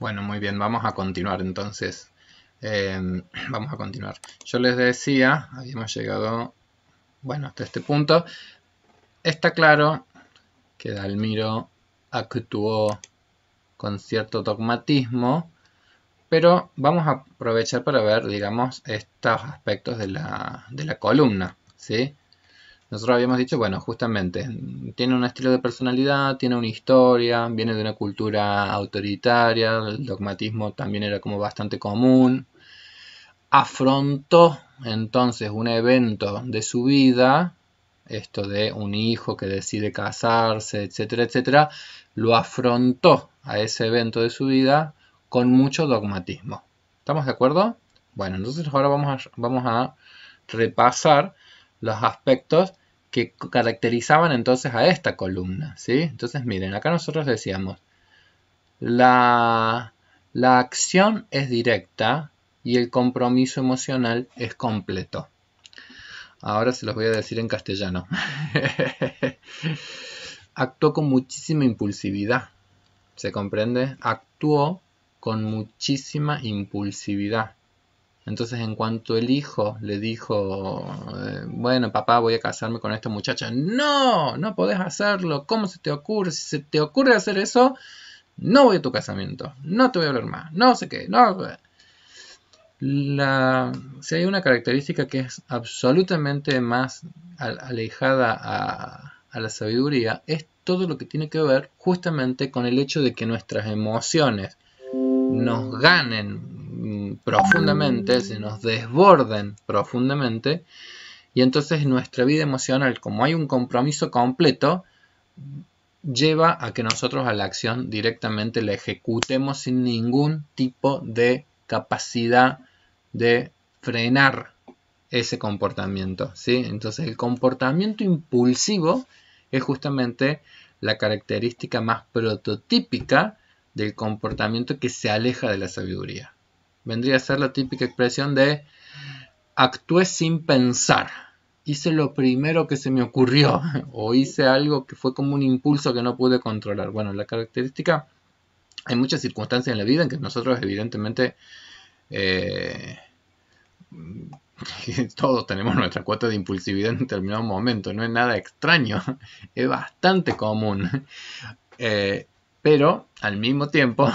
Bueno, muy bien, vamos a continuar entonces. Em, vamos a continuar. Yo les decía, habíamos llegado, bueno, hasta este punto. Está claro que Dalmiro actuó con cierto dogmatismo, pero vamos a aprovechar para ver, digamos, estos aspectos de la, de la columna, ¿sí? Nosotros habíamos dicho, bueno, justamente, tiene un estilo de personalidad, tiene una historia, viene de una cultura autoritaria, el dogmatismo también era como bastante común. Afrontó entonces un evento de su vida, esto de un hijo que decide casarse, etcétera, etcétera, lo afrontó a ese evento de su vida con mucho dogmatismo. ¿Estamos de acuerdo? Bueno, entonces ahora vamos a, vamos a repasar los aspectos que caracterizaban entonces a esta columna. ¿sí? Entonces miren, acá nosotros decíamos, la, la acción es directa y el compromiso emocional es completo. Ahora se los voy a decir en castellano. Actuó con muchísima impulsividad. ¿Se comprende? Actuó con muchísima impulsividad. Entonces, en cuanto el hijo le dijo, eh, bueno, papá, voy a casarme con esta muchacha, no, no podés hacerlo, ¿cómo se te ocurre? Si se te ocurre hacer eso, no voy a tu casamiento, no te voy a hablar más, no sé qué, no. La, si hay una característica que es absolutamente más alejada a, a la sabiduría, es todo lo que tiene que ver justamente con el hecho de que nuestras emociones nos ganen Mm, profundamente, se nos desborden profundamente, y entonces nuestra vida emocional, como hay un compromiso completo, lleva a que nosotros a la acción directamente la ejecutemos sin ningún tipo de capacidad de frenar ese comportamiento. ¿sí? Entonces el comportamiento impulsivo es justamente la característica más prototípica del comportamiento que se aleja de la sabiduría. Vendría a ser la típica expresión de actué sin pensar. Hice lo primero que se me ocurrió o hice algo que fue como un impulso que no pude controlar. Bueno, la característica, hay muchas circunstancias en la vida en que nosotros evidentemente eh, todos tenemos nuestra cuota de impulsividad en determinado momento, no es nada extraño, es bastante común. Eh, pero al mismo tiempo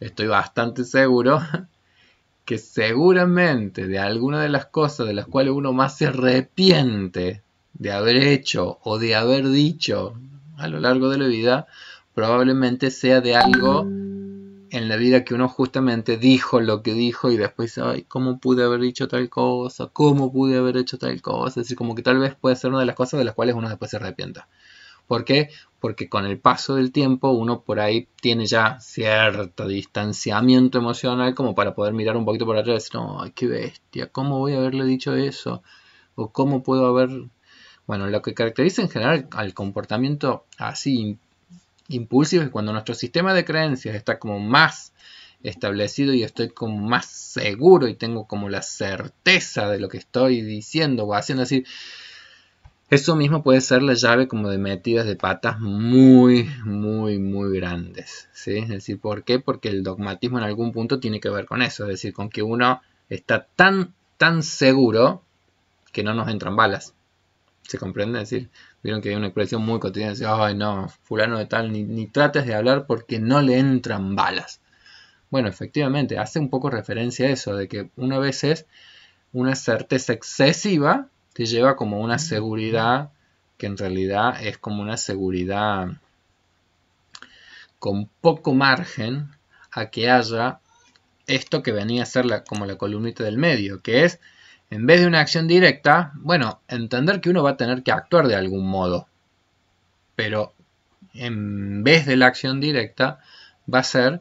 estoy bastante seguro que seguramente de alguna de las cosas de las cuales uno más se arrepiente de haber hecho o de haber dicho a lo largo de la vida, probablemente sea de algo en la vida que uno justamente dijo lo que dijo y después, ay, ¿cómo pude haber dicho tal cosa? ¿Cómo pude haber hecho tal cosa? Es decir, como que tal vez puede ser una de las cosas de las cuales uno después se arrepienta. ¿Por qué? Porque con el paso del tiempo uno por ahí tiene ya cierto distanciamiento emocional como para poder mirar un poquito por atrás y decir, no, qué bestia, ¿cómo voy a haberle dicho eso? ¿O cómo puedo haber... Bueno, lo que caracteriza en general al comportamiento así impulsivo es cuando nuestro sistema de creencias está como más establecido y estoy como más seguro y tengo como la certeza de lo que estoy diciendo o haciendo así. Eso mismo puede ser la llave como de metidas de patas muy, muy, muy grandes. ¿sí? Es decir, ¿por qué? Porque el dogmatismo en algún punto tiene que ver con eso. Es decir, con que uno está tan, tan seguro que no nos entran balas. ¿Se comprende? Es decir, vieron que hay una expresión muy cotidiana. Dice, ay no, fulano de tal, ni, ni trates de hablar porque no le entran balas. Bueno, efectivamente, hace un poco referencia a eso, de que una vez es una certeza excesiva te lleva como una seguridad que en realidad es como una seguridad con poco margen a que haya esto que venía a ser como la columnita del medio, que es, en vez de una acción directa, bueno, entender que uno va a tener que actuar de algún modo, pero en vez de la acción directa va a ser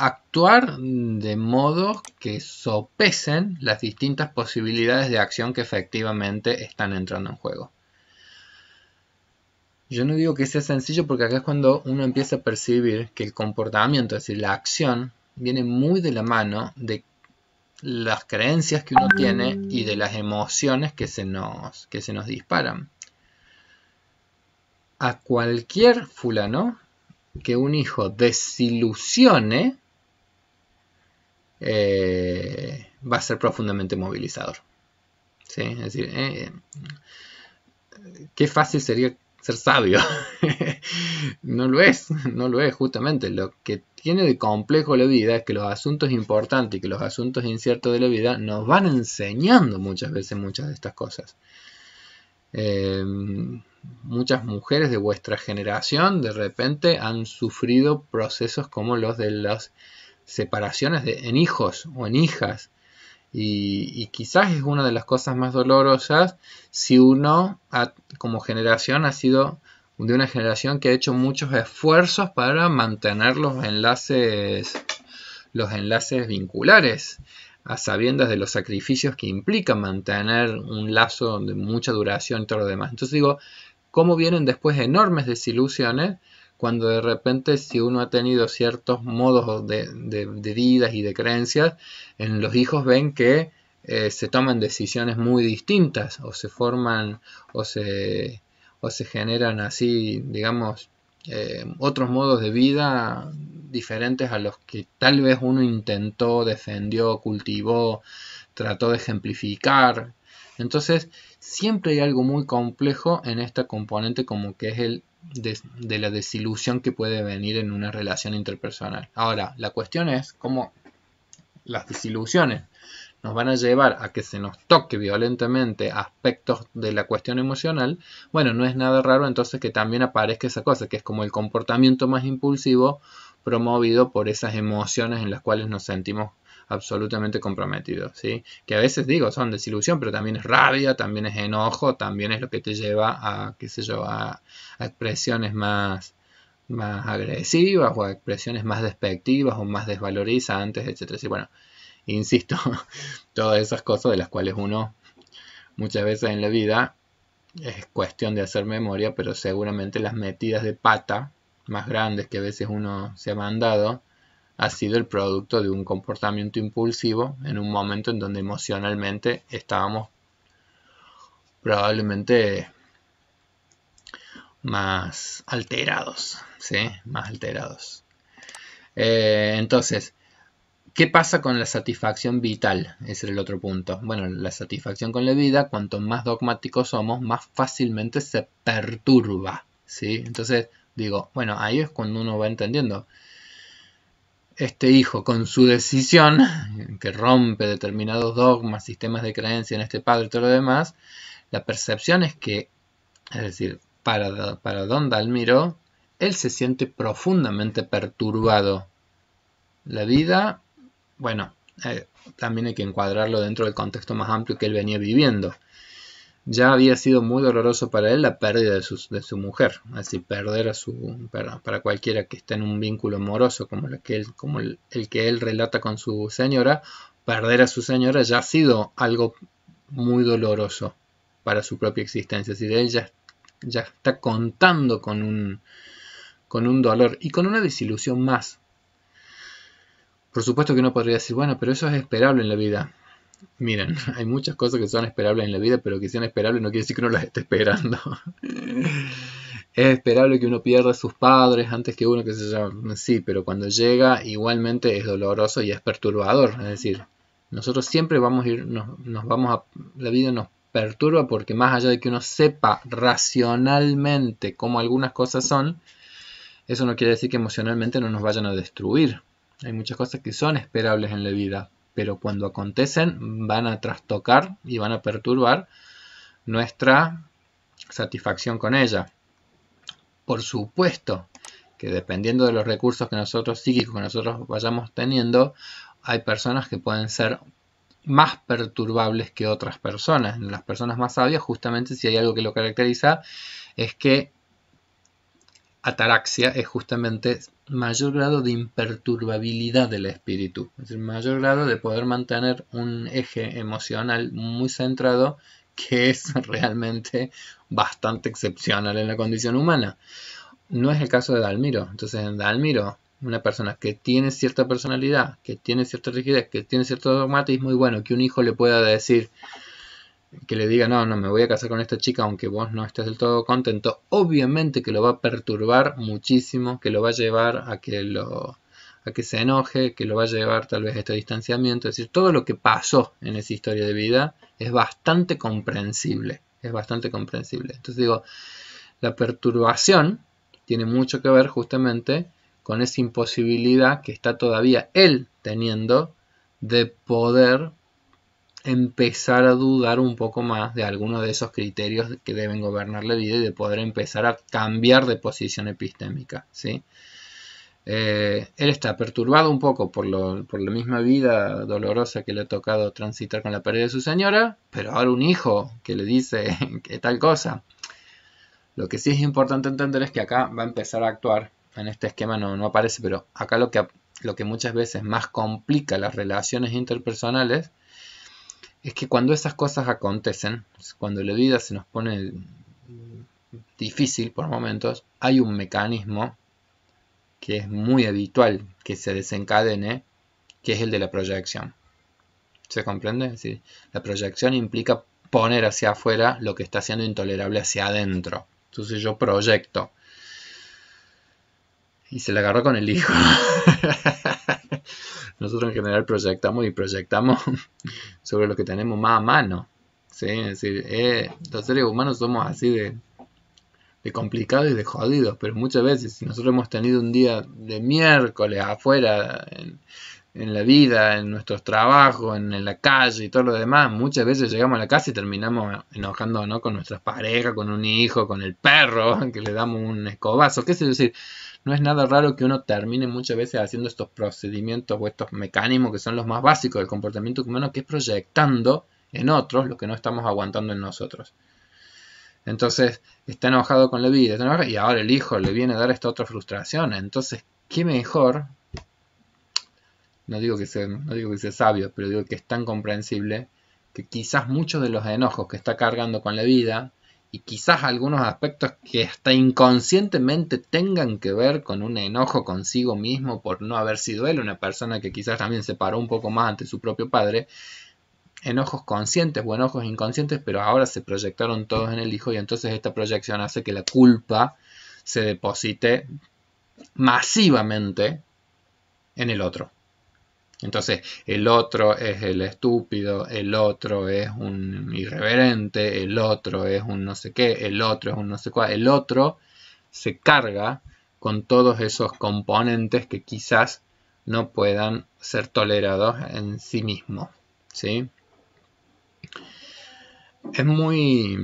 actuar de modo que sopesen las distintas posibilidades de acción que efectivamente están entrando en juego. Yo no digo que sea sencillo porque acá es cuando uno empieza a percibir que el comportamiento, es decir, la acción, viene muy de la mano de las creencias que uno tiene y de las emociones que se nos, que se nos disparan. A cualquier fulano que un hijo desilusione eh, va a ser profundamente movilizador. Es decir, eh, eh, qué fácil sería ser sabio. no lo es, no lo es justamente. Lo que tiene de complejo la vida es que los asuntos importantes y que los asuntos inciertos de la vida nos van enseñando muchas veces muchas de estas cosas. muchas mujeres de vuestra generación de repente han sufrido procesos como los de las separaciones de, en hijos o en hijas. Y, quizás es una de las cosas más dolorosas si uno como generación ha sido de una generación que ha hecho muchos esfuerzos para mantener los enlaces, los enlaces vinculares, a sabiendas de los sacrificios que implica mantener un lazo de mucha duración y todo lo demás. Entonces digo, ¿cómo vienen después enormes desilusiones? cuando de repente si uno ha tenido ciertos modos de, de, vidas y de creencias, en los hijos ven que eh, se toman decisiones muy distintas o se forman o se, generan así, digamos, eh, otros modos de vida diferentes a los que tal vez uno intentó, defendió, cultivó, trató de ejemplificar. Entonces, siempre hay algo muy complejo en esta componente como que es el de, la desilusión que puede venir en una relación interpersonal. Ahora, la cuestión es cómo las desilusiones nos van a llevar a que se nos toque violentamente aspectos de la cuestión emocional, bueno, no es nada raro entonces que también aparezca esa cosa, que es como el comportamiento más impulsivo promovido por esas emociones en las cuales nos sentimos absolutamente comprometido, ¿sí? Que a veces digo, son desilusión, pero también es rabia, también es enojo, también es lo que te lleva a, qué se yo, a, expresiones más, más agresivas o a expresiones más despectivas o más desvalorizantes, etc. bueno, insisto, todas esas cosas de las cuales uno muchas veces en la vida es cuestión de hacer memoria, pero seguramente las metidas de pata más grandes que a veces uno se ha mandado, ha sido el producto de un comportamiento impulsivo en un momento en donde emocionalmente estábamos probablemente más alterados, Más alterados. Eh, entonces, ¿qué pasa con la satisfacción vital? Es el otro punto. Bueno, la satisfacción con la vida, cuanto más dogmáticos somos, más fácilmente se perturba, ¿sí? Entonces, digo, bueno, ahí es cuando uno va entendiendo este hijo, con su decisión, que rompe determinados dogmas, sistemas de creencia en este padre y todo lo demás, la percepción es que, es decir, para, para Don Dalmiro, él se siente profundamente perturbado. La vida, bueno, eh, también hay que encuadrarlo dentro del contexto más amplio que él venía viviendo ya había sido muy doloroso para él la pérdida de su, de su mujer, así perder a su, para, cualquiera que está en un vínculo amoroso como, el que él, como el, que él relata con su señora, perder a su señora ya ha sido algo muy doloroso para su propia existencia, si de él ya, está contando con un, con un dolor y con una desilusión más. Por supuesto que uno podría decir, bueno, pero eso es esperable en la vida. Miren, hay muchas cosas que son esperables en la vida, pero que sean esperables no quiere decir que uno las esté esperando. es esperable que uno pierda a sus padres antes que uno que se llama. Sí, pero cuando llega igualmente es doloroso y es perturbador. Es decir, nosotros siempre vamos a ir, nos vamos a, la vida nos perturba porque más allá de que uno sepa racionalmente cómo algunas cosas son, eso no quiere decir que emocionalmente no nos vayan a destruir. Hay muchas cosas que son esperables en la vida, pero cuando acontecen van a trastocar y van a perturbar nuestra satisfacción con ella. Por supuesto que dependiendo de los recursos que nosotros psíquicos que nosotros vayamos teniendo, hay personas que pueden ser más perturbables que otras personas. En las personas más sabias, justamente si hay algo que lo caracteriza, es que ataraxia es justamente mayor grado de imperturbabilidad del espíritu, es decir, mayor grado de poder mantener un eje emocional muy centrado que es realmente bastante excepcional en la condición humana. No es el caso de Dalmiro. Entonces, en Dalmiro, una persona que tiene cierta personalidad, que tiene cierta rigidez, que tiene cierto dogmatismo, y bueno, que un hijo le pueda decir, que le diga, no, no, me voy a casar con esta chica aunque vos no estés del todo contento, obviamente que lo va a perturbar muchísimo, que lo va a llevar a que lo a que se enoje, que lo va a llevar tal vez a este distanciamiento, es decir, todo lo que pasó en esa historia de vida es bastante comprensible, es bastante comprensible. Entonces digo, la perturbación tiene mucho que ver justamente con esa imposibilidad que está todavía él teniendo de poder empezar a dudar un poco más de algunos de esos criterios que deben gobernar la vida y de poder empezar a cambiar de posición epistémica. ¿sí? Eh, él está perturbado un poco por, la misma vida dolorosa que le ha tocado transitar con la pared de su señora, pero ahora un hijo que le dice que tal cosa. Lo que sí es importante entender es que acá va a empezar a actuar, en este esquema no, no aparece, pero acá lo que, lo que muchas veces más complica las relaciones interpersonales es que cuando esas cosas acontecen, cuando la vida se nos pone difícil por momentos, hay un mecanismo que es muy habitual que se desencadene, que es el de la proyección. ¿Se comprende? la proyección implica poner hacia afuera lo que está siendo intolerable hacia adentro. Entonces yo proyecto. Y se le agarró con el hijo. Nosotros en general proyectamos y proyectamos sobre lo que tenemos más a mano. ¿sí? Es decir, eh, los seres humanos somos así de, de complicados y de jodidos, pero muchas veces si nosotros hemos tenido un día de miércoles afuera, en, la vida, en nuestros trabajos, en, la calle y todo lo demás, muchas veces llegamos a la casa y terminamos enojándonos con nuestras parejas, con un hijo, con el perro, que le damos un escobazo, qué sé decir no es nada raro que uno termine muchas veces haciendo estos procedimientos o estos mecanismos que son los más básicos del comportamiento humano, que es proyectando en otros lo que no estamos aguantando en nosotros. Entonces está enojado con la vida, y ahora el hijo le viene a dar esta otra frustración. Entonces, ¿qué mejor? No digo que no digo que sea sabio, pero digo que es tan comprensible que quizás muchos de los enojos que está cargando con la vida y quizás algunos aspectos que hasta inconscientemente tengan que ver con un enojo consigo mismo por no haber sido él una persona que quizás también se paró un poco más ante su propio padre, enojos conscientes o enojos inconscientes, pero ahora se proyectaron todos en el hijo y entonces esta proyección hace que la culpa se deposite masivamente en el otro. Entonces, el otro es el estúpido, el otro es un irreverente, el otro es un no sé qué, el otro es un no sé cuál, el otro se carga con todos esos componentes que quizás no puedan ser tolerados en sí mismo. ¿sí? Es muy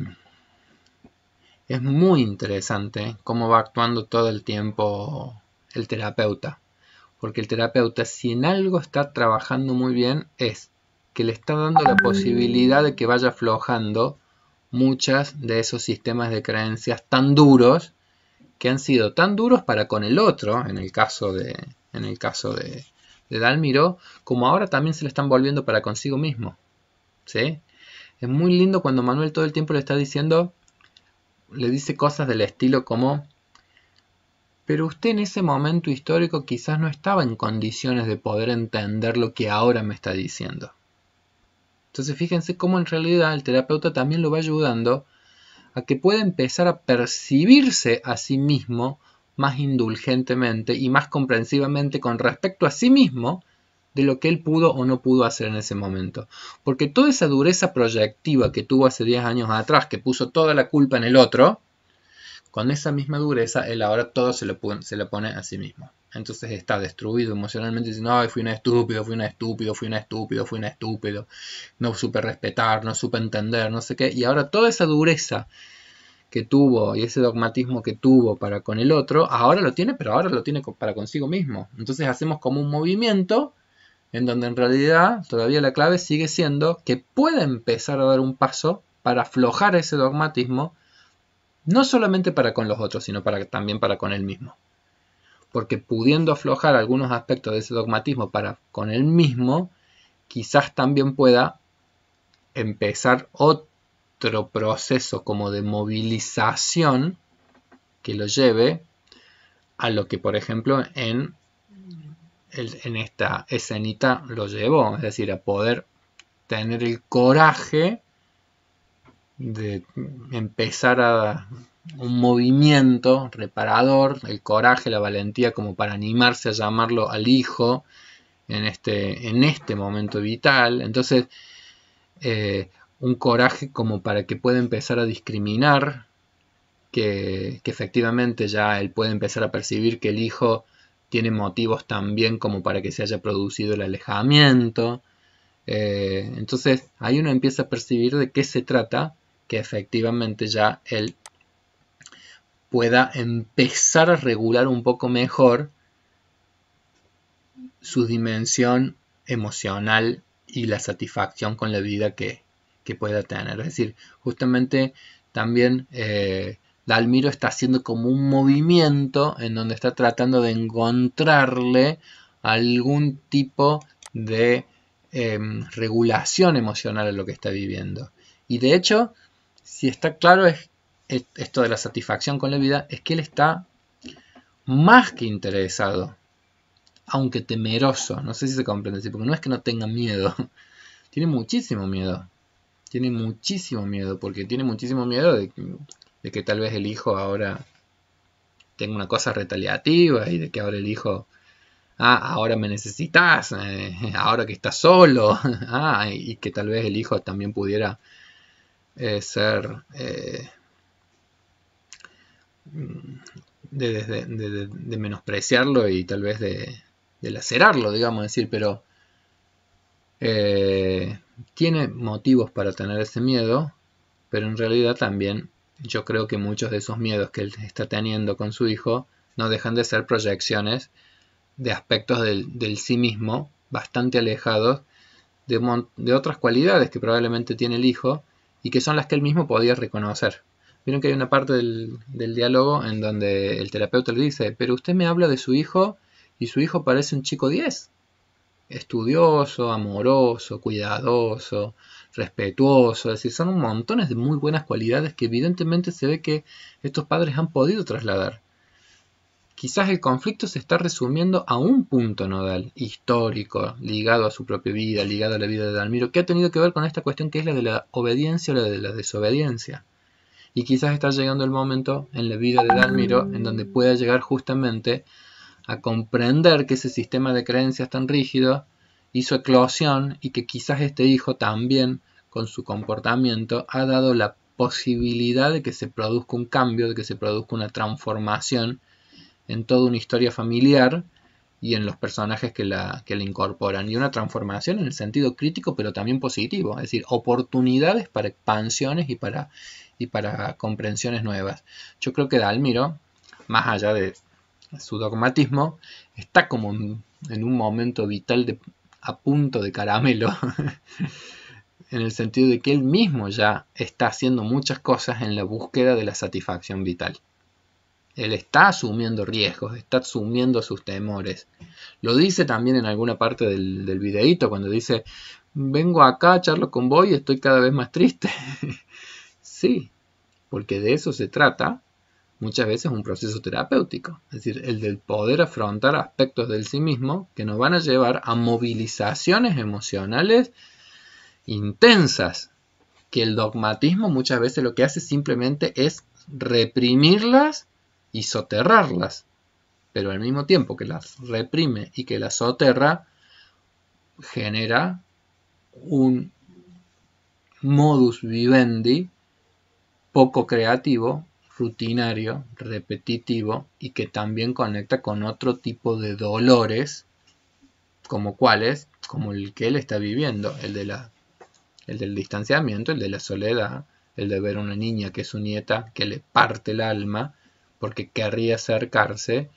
es muy interesante cómo va actuando todo el tiempo el terapeuta. Porque el terapeuta, si en algo está trabajando muy bien, es que le está dando la posibilidad de que vaya aflojando muchas de esos sistemas de creencias tan duros que han sido tan duros para con el otro, en el caso de, en el caso de, Dalmiro, como ahora también se le están volviendo para consigo mismo. ¿Sí? Es muy lindo cuando Manuel todo el tiempo le está diciendo, le dice cosas del estilo como, pero usted en ese momento histórico quizás no estaba en condiciones de poder entender lo que ahora me está diciendo. Entonces fíjense cómo en realidad el terapeuta también lo va ayudando a que pueda empezar a percibirse a sí mismo más indulgentemente y más comprensivamente con respecto a sí mismo de lo que él pudo o no pudo hacer en ese momento. Porque toda esa dureza proyectiva que tuvo hace 10 años atrás, que puso toda la culpa en el otro, con esa misma dureza, él ahora todo se le pone a sí mismo. Entonces está destruido emocionalmente diciendo, ay, fui un estúpido, fui un estúpido, fui un estúpido, fui un estúpido. No supe respetar, no supe entender, no sé qué. Y ahora toda esa dureza que tuvo y ese dogmatismo que tuvo para con el otro, ahora lo tiene, pero ahora lo tiene para consigo mismo. Entonces hacemos como un movimiento en donde en realidad todavía la clave sigue siendo que puede empezar a dar un paso para aflojar ese dogmatismo no solamente para con los otros, sino también para con él mismo. Porque pudiendo aflojar algunos aspectos de ese dogmatismo para con él mismo, quizás también pueda empezar otro proceso como de movilización que lo lleve a lo que, por ejemplo, en, en esta escenita lo llevó, es decir, a poder tener el coraje de empezar a un movimiento reparador, el coraje, la valentía como para animarse a llamarlo al hijo en este, en este momento vital. Entonces, eh, un coraje como para que pueda empezar a discriminar, que, efectivamente ya él puede empezar a percibir que el hijo tiene motivos también como para que se haya producido el alejamiento. Eh, entonces, ahí uno empieza a percibir de qué se trata que efectivamente ya él pueda empezar a regular un poco mejor su dimensión emocional y la satisfacción con la vida que, pueda tener. Es decir, justamente también eh, Dalmiro está haciendo como un movimiento en donde está tratando de encontrarle algún tipo de em, regulación emocional a lo que está viviendo. Y de hecho, si está claro esto de la satisfacción con la vida, es que él está más que interesado, aunque temeroso, no sé si se comprende, así, porque no es que no tenga miedo, tiene muchísimo miedo, tiene muchísimo miedo, porque tiene muchísimo miedo de, que tal vez el hijo ahora tenga una cosa retaliativa y de que ahora el hijo ah, ahora me necesitas, eh, ahora que estás solo, ah, y que tal vez el hijo también pudiera eh, ser eh, mm, de, menospreciarlo y tal vez de, lacerarlo, digamos decir, pero eh, tiene motivos para tener ese miedo, pero en realidad también yo creo que muchos de esos miedos que él está teniendo con su hijo no dejan de ser proyecciones de aspectos del, sí mismo bastante alejados de otras cualidades que probablemente tiene el hijo y que son las que él mismo podía reconocer. Vieron que hay una parte del, diálogo en donde el terapeuta le dice, pero usted me habla de su hijo y su hijo parece un chico 10. Estudioso, amoroso, cuidadoso, respetuoso, es decir, son montones de muy buenas cualidades que evidentemente se ve que estos padres han podido trasladar. Quizás el conflicto se está resumiendo a un punto nodal, histórico, ligado a su propia vida, ligado a la vida de Dalmiro, que ha tenido que ver con esta cuestión que es la de la obediencia o la de la desobediencia. Y quizás está llegando el momento en la vida de Dalmiro en donde pueda llegar justamente a comprender que ese sistema de creencias tan rígido hizo eclosión y que quizás este hijo también, con su comportamiento, ha dado la posibilidad de que se produzca un cambio, de que se produzca una transformación en toda una historia familiar y en los personajes que la, que incorporan. Y una transformación en el sentido crítico, pero también positivo, es decir, oportunidades para expansiones y para, y para comprensiones nuevas. Yo creo que Dalmiro, más allá de su dogmatismo, está como en un momento vital a punto de caramelo, en el sentido de que él mismo ya está haciendo muchas cosas en la búsqueda de la satisfacción vital. Él está asumiendo riesgos, está asumiendo sus temores. Lo dice también en alguna parte del, videíto cuando dice, vengo acá, a charlo con vos y estoy cada vez más triste. sí, porque de eso se trata muchas veces un proceso terapéutico, es decir, el del poder afrontar aspectos del sí mismo que nos van a llevar a movilizaciones emocionales intensas, que el dogmatismo muchas veces lo que hace simplemente es reprimirlas y soterrarlas, pero al mismo tiempo que las reprime y que las soterra, genera un modus vivendi poco creativo, rutinario, repetitivo y que también conecta con otro tipo de dolores, como cuáles, como el que él está viviendo, el, de la, el del distanciamiento, el de la soledad, el de ver a una niña que es su nieta, que le parte el alma, porque querría acercarse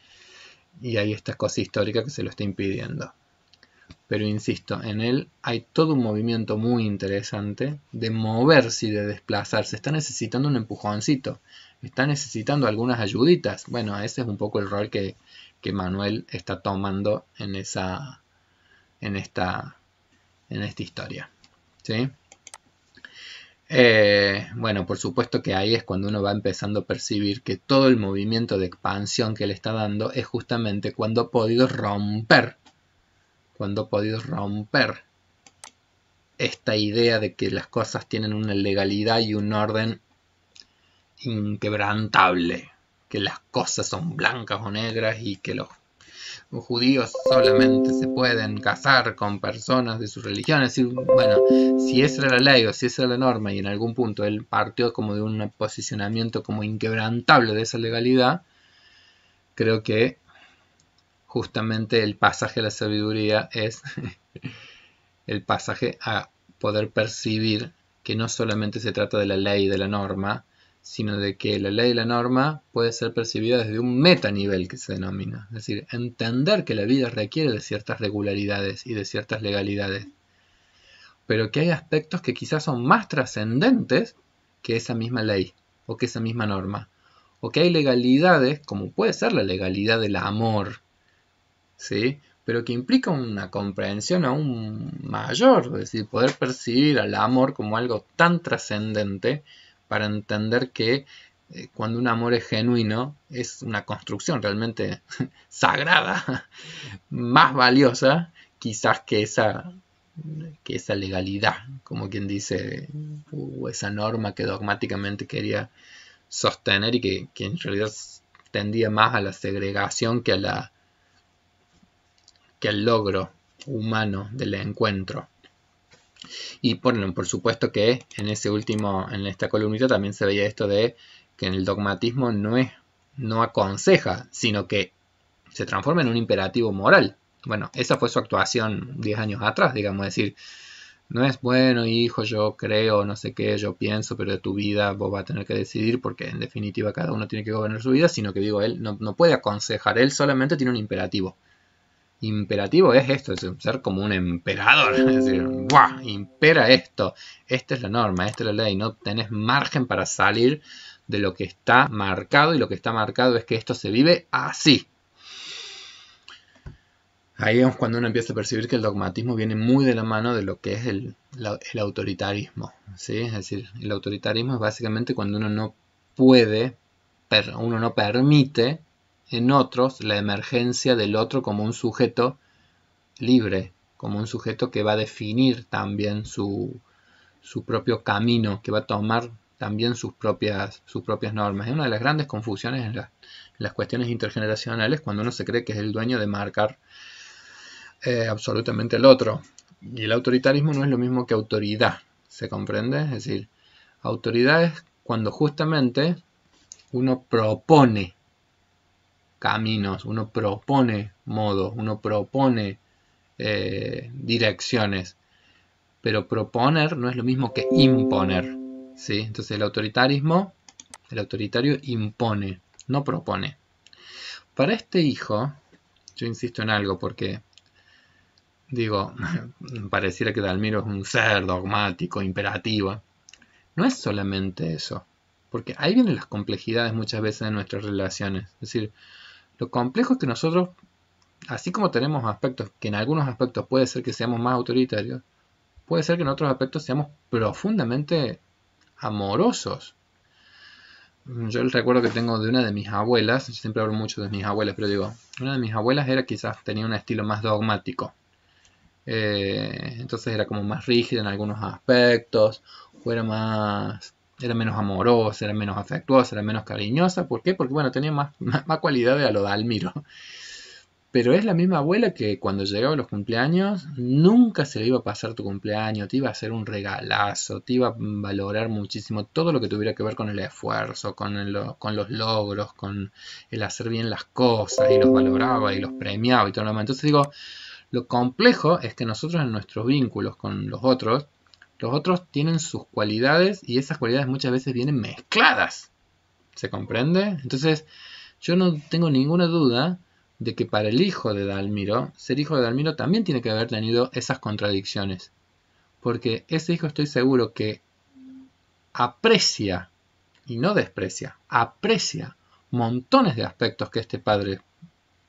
y hay esta cosa histórica que se lo está impidiendo. Pero insisto, en él hay todo un movimiento muy interesante de moverse y de desplazarse. Está necesitando un empujoncito, está necesitando algunas ayuditas. Bueno, ese es un poco el rol que, Manuel está tomando en esa en esta en esta historia. ¿Sí? Eh, bueno, por supuesto que ahí es cuando uno va empezando a percibir que todo el movimiento de expansión que le está dando es justamente cuando ha podido romper, cuando ha podido romper esta idea de que las cosas tienen una legalidad y un orden inquebrantable, que las cosas son blancas o negras y que los los judíos solamente se pueden casar con personas de su religión. Es bueno, si esa era la ley o si esa era la norma y en algún punto él partió como de un posicionamiento como inquebrantable de esa legalidad, creo que justamente el pasaje a la sabiduría es el pasaje a poder percibir que no solamente se trata de la ley, de la norma, sino de que la ley y la norma puede ser percibida desde un metanivel que se denomina, es decir, entender que la vida requiere de ciertas regularidades y de ciertas legalidades, pero que hay aspectos que quizás son más trascendentes que esa misma ley o que esa misma norma, o que hay legalidades, como puede ser la legalidad del amor, ¿sí? pero que implica una comprensión aún mayor, es decir, poder percibir al amor como algo tan trascendente, para entender que eh, cuando un amor es genuino, es una construcción realmente sagrada, más valiosa quizás que esa, que esa legalidad, como quien dice, o esa norma que dogmáticamente quería sostener y que, en realidad tendía más a la segregación que a la que al logro humano del encuentro. Y por, por supuesto que en ese último, en esta columnita también se veía esto de que el dogmatismo no es, no aconseja, sino que se transforma en un imperativo moral. Bueno, esa fue su actuación 10 años atrás, digamos, decir, no es bueno, hijo, yo creo, no sé qué, yo pienso, pero de tu vida vos vas a tener que decidir, porque en definitiva cada uno tiene que gobernar su vida, sino que digo, él no, no puede aconsejar, él solamente tiene un imperativo imperativo es esto, es ser como un emperador, es decir, ¡buah! impera esto, esta es la norma, esta es la ley, no tenés margen para salir de lo que está marcado y lo que está marcado es que esto se vive así. Ahí es cuando uno empieza a percibir que el dogmatismo viene muy de la mano de lo que es el, autoritarismo. ¿sí? Es decir, el autoritarismo es básicamente cuando uno no puede, uno no permite en otros la emergencia del otro como un sujeto libre, como un sujeto que va a definir también su, propio camino, que va a tomar también sus propias, sus propias normas. Es una de las grandes confusiones en, las cuestiones intergeneracionales cuando uno se cree que es el dueño de marcar eh, absolutamente el otro. Y el autoritarismo no es lo mismo que autoridad, ¿se comprende? Es decir, autoridad es cuando justamente uno propone caminos, uno propone modos, uno propone eh, direcciones. Pero proponer no es lo mismo que imponer. ¿sí? Entonces el autoritarismo, el autoritario impone, no propone. Para este hijo, yo insisto en algo porque digo, pareciera que Dalmiro es un ser dogmático, imperativo. No es solamente eso, porque ahí vienen las complejidades muchas veces de nuestras relaciones. Es decir, lo complejo es que nosotros, así como tenemos aspectos que en algunos aspectos puede ser que seamos más autoritarios, puede ser que en otros aspectos seamos profundamente amorosos. Yo recuerdo que tengo de una de mis abuelas, yo siempre hablo mucho de mis abuelas, pero digo, una de mis abuelas era quizás tenía un estilo más dogmático. Eh, entonces era como más rígida en algunos aspectos, o era más era menos amorosa, era menos afectuosa, era menos cariñosa. ¿Por qué? Porque, bueno, tenía más, más, cualidades a lo de Almiro. Pero es la misma abuela que cuando llegaba los cumpleaños, nunca se le iba a pasar tu cumpleaños, te iba a hacer un regalazo, te iba a valorar muchísimo todo lo que tuviera que ver con el esfuerzo, con, con los logros, con el hacer bien las cosas, y los valoraba y los premiaba y todo lo demás. Entonces digo, lo complejo es que nosotros en nuestros vínculos con los otros, los otros tienen sus cualidades y esas cualidades muchas veces vienen mezcladas. ¿Se comprende? Entonces, yo no tengo ninguna duda de que para el hijo de Dalmiro, ser hijo de Dalmiro también tiene que haber tenido esas contradicciones. Porque ese hijo estoy seguro que aprecia, y no desprecia, aprecia montones de aspectos que este padre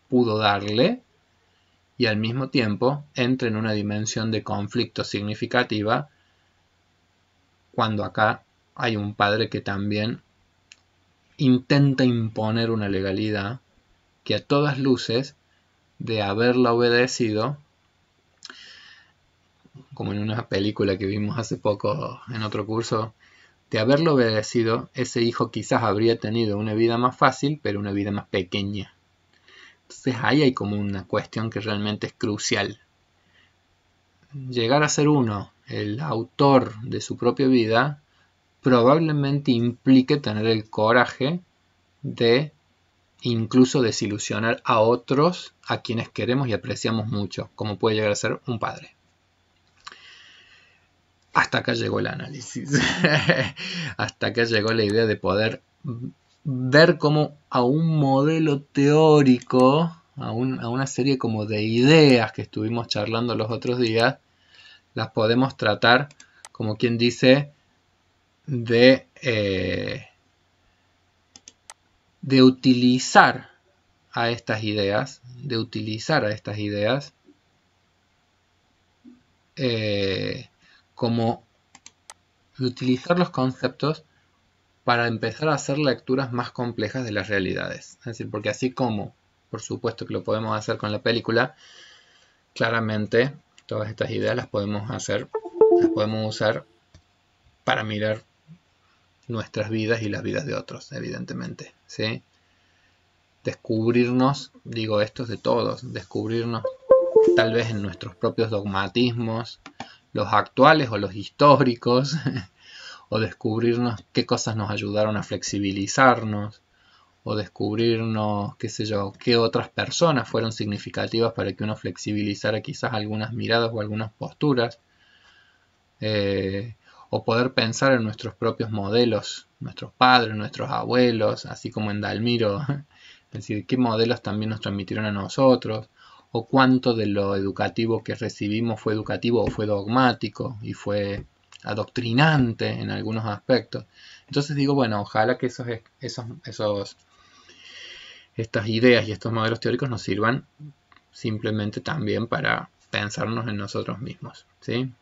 pudo darle y al mismo tiempo entra en una dimensión de conflicto significativa cuando acá hay un padre que también intenta imponer una legalidad que a todas luces, de haberla obedecido, como en una película que vimos hace poco en otro curso, de haberlo obedecido, ese hijo quizás habría tenido una vida más fácil, pero una vida más pequeña. Entonces ahí hay como una cuestión que realmente es crucial. Llegar a ser uno, el autor de su propia vida probablemente implique tener el coraje de incluso desilusionar a otros a quienes queremos y apreciamos mucho, como puede llegar a ser un padre. Hasta acá llegó el análisis, hasta acá llegó la idea de poder ver como a un modelo teórico, a, a una serie como de ideas que estuvimos charlando los otros días, las podemos tratar, como quien dice, de, eh, de utilizar a estas ideas, de utilizar a estas ideas eh, como utilizar los conceptos para empezar a hacer lecturas más complejas de las realidades. Es decir, porque así como, por supuesto que lo podemos hacer con la película, claramente Todas estas ideas las podemos hacer, las podemos usar para mirar nuestras vidas y las vidas de otros, evidentemente. ¿sí? Descubrirnos, digo esto de todos, descubrirnos tal vez en nuestros propios dogmatismos, los actuales o los históricos, o descubrirnos qué cosas nos ayudaron a flexibilizarnos, o descubrirnos, qué sé yo, qué otras personas fueron significativas para que uno flexibilizara quizás algunas miradas o algunas posturas, eh, o poder pensar en nuestros propios modelos, nuestros padres, nuestros abuelos, así como en Dalmiro, es decir, qué modelos también nos transmitieron a nosotros, o cuánto de lo educativo que recibimos fue educativo o fue dogmático y fue adoctrinante en algunos aspectos. Entonces digo, bueno, ojalá que esos, esos estas ideas y estos modelos teóricos nos sirvan simplemente también para pensarnos en nosotros mismos. ¿sí?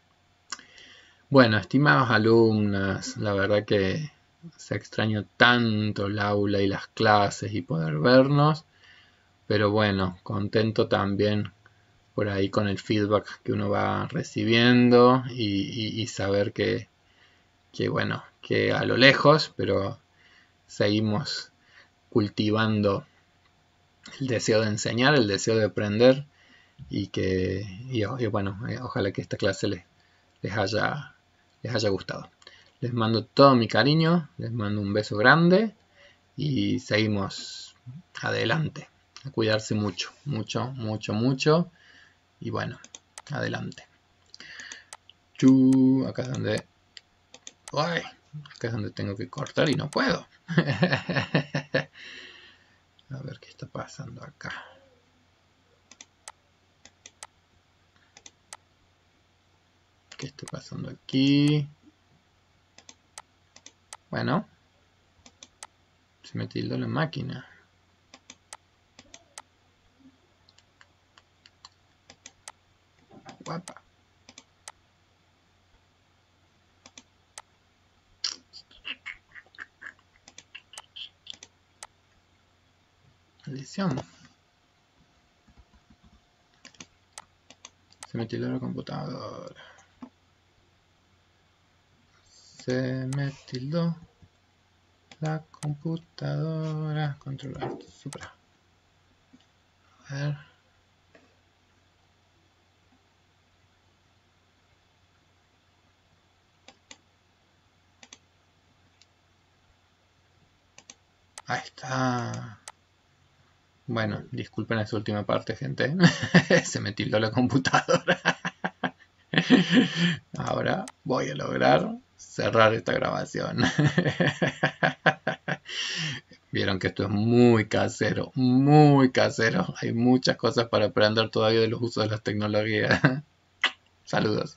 Bueno, estimados alumnas, la verdad que se extrañó tanto el aula y las clases y poder vernos, pero bueno, contento también por ahí con el feedback que uno va recibiendo y, saber que bueno, que a lo lejos, pero seguimos cultivando el deseo de enseñar, el deseo de aprender y que, bueno, eh, ojalá que esta clase les, les, haya, les haya gustado. Les mando todo mi cariño, les mando un beso grande y seguimos adelante. A cuidarse mucho, mucho, mucho, mucho. Y bueno, adelante. Chú, acá es donde... acá es donde tengo que cortar y no puedo. A ver qué está pasando acá. ¿Qué está pasando aquí? Bueno. Se me tildó la máquina. Guapa. Se metió tildó la computadora. Se me la computadora. Controlar A ver. Ahí está. Bueno, disculpen esa última parte, gente. Se me tildó la computadora. Ahora voy a lograr cerrar esta grabación. Vieron que esto es muy casero, muy casero. Hay muchas cosas para aprender todavía de los usos de las tecnologías. Saludos.